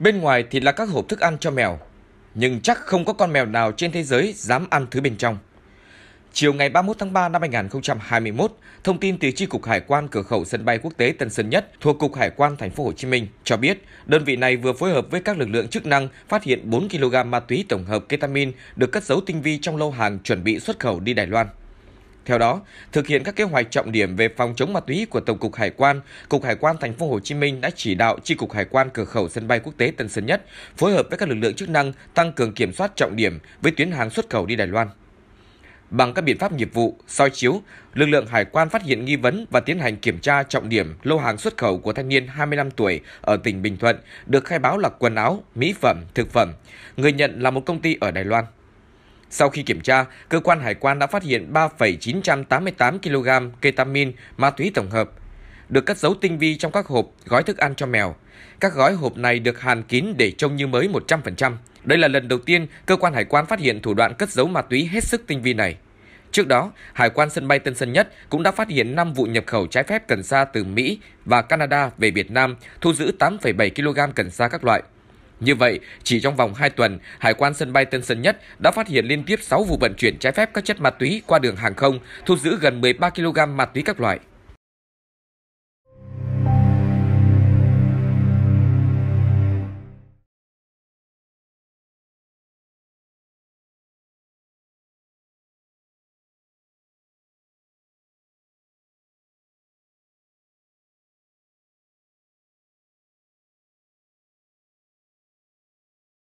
Bên ngoài thì là các hộp thức ăn cho mèo, nhưng chắc không có con mèo nào trên thế giới dám ăn thứ bên trong. Chiều ngày 31 tháng 3 năm 2021, thông tin từ Chi cục Hải quan cửa khẩu sân bay quốc tế Tân Sơn Nhất thuộc Cục Hải quan Thành phố Hồ Chí Minh cho biết, đơn vị này vừa phối hợp với các lực lượng chức năng phát hiện 4 kg ma túy tổng hợp ketamin được cất giấu tinh vi trong lô hàng chuẩn bị xuất khẩu đi Đài Loan. Theo đó, thực hiện các kế hoạch trọng điểm về phòng chống ma túy của Tổng cục Hải quan, Cục Hải quan Thành phố Hồ Chí Minh đã chỉ đạo Chi cục Hải quan cửa khẩu sân bay quốc tế Tân Sơn Nhất phối hợp với các lực lượng chức năng tăng cường kiểm soát trọng điểm với tuyến hàng xuất khẩu đi Đài Loan. Bằng các biện pháp nghiệp vụ, soi chiếu, lực lượng hải quan phát hiện nghi vấn và tiến hành kiểm tra trọng điểm lô hàng xuất khẩu của thanh niên 25 tuổi ở tỉnh Bình Thuận, được khai báo là quần áo, mỹ phẩm, thực phẩm. Người nhận là một công ty ở Đài Loan. Sau khi kiểm tra, cơ quan hải quan đã phát hiện 3,988 kg ketamin ma túy tổng hợp, được cất giấu tinh vi trong các hộp gói thức ăn cho mèo. Các gói hộp này được hàn kín để trông như mới 100%. Đây là lần đầu tiên cơ quan hải quan phát hiện thủ đoạn cất giấu ma túy hết sức tinh vi này. Trước đó, Hải quan sân bay Tân Sơn Nhất cũng đã phát hiện 5 vụ nhập khẩu trái phép cần sa từ Mỹ và Canada về Việt Nam, thu giữ 8,7 kg cần sa các loại. Như vậy, chỉ trong vòng 2 tuần, Hải quan sân bay Tân Sơn Nhất đã phát hiện liên tiếp 6 vụ vận chuyển trái phép các chất ma túy qua đường hàng không, thu giữ gần 13 kg ma túy các loại.